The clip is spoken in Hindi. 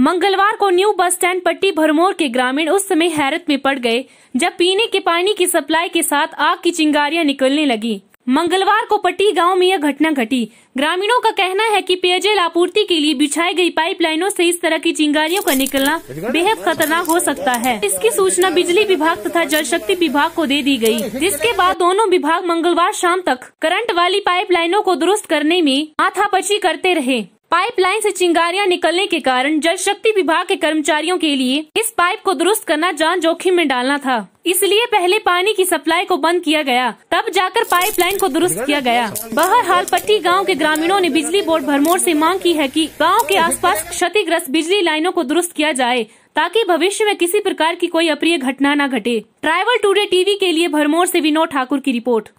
मंगलवार को न्यू बस स्टैंड पट्टी भरमोर के ग्रामीण उस समय हैरत में पड़ गए जब पीने के पानी की सप्लाई के साथ आग की चिंगारियां निकलने लगी मंगलवार को पट्टी गांव में यह घटना घटी ग्रामीणों का कहना है कि पेयजल आपूर्ति के लिए बिछाई गई पाइपलाइनों से इस तरह की चिंगारियों का निकलना बेहद खतरनाक हो सकता है इसकी सूचना बिजली विभाग तथा जल शक्ति विभाग को दे दी गई, जिसके बाद दोनों विभाग मंगलवार शाम तक करंट वाली पाइपलाइनों को दुरुस्त करने में आथापची करते रहे पाइपलाइन से चिंगारियां निकलने के कारण जल शक्ति विभाग के कर्मचारियों के लिए इस पाइप को दुरुस्त करना जान जोखिम में डालना था इसलिए पहले पानी की सप्लाई को बंद किया गया तब जाकर पाइपलाइन को दुरुस्त किया गया बहरहाल पट्टी गांव के ग्रामीणों ने बिजली बोर्ड भरमौर से मांग की है कि गांव के आसपास क्षतिग्रस्त बिजली लाइनों को दुरुस्त किया जाए ताकि भविष्य में किसी प्रकार की कोई अप्रिय घटना न घटे ट्राइवल टूडे टीवी के लिए भरमोर ऐसी विनोद ठाकुर की रिपोर्ट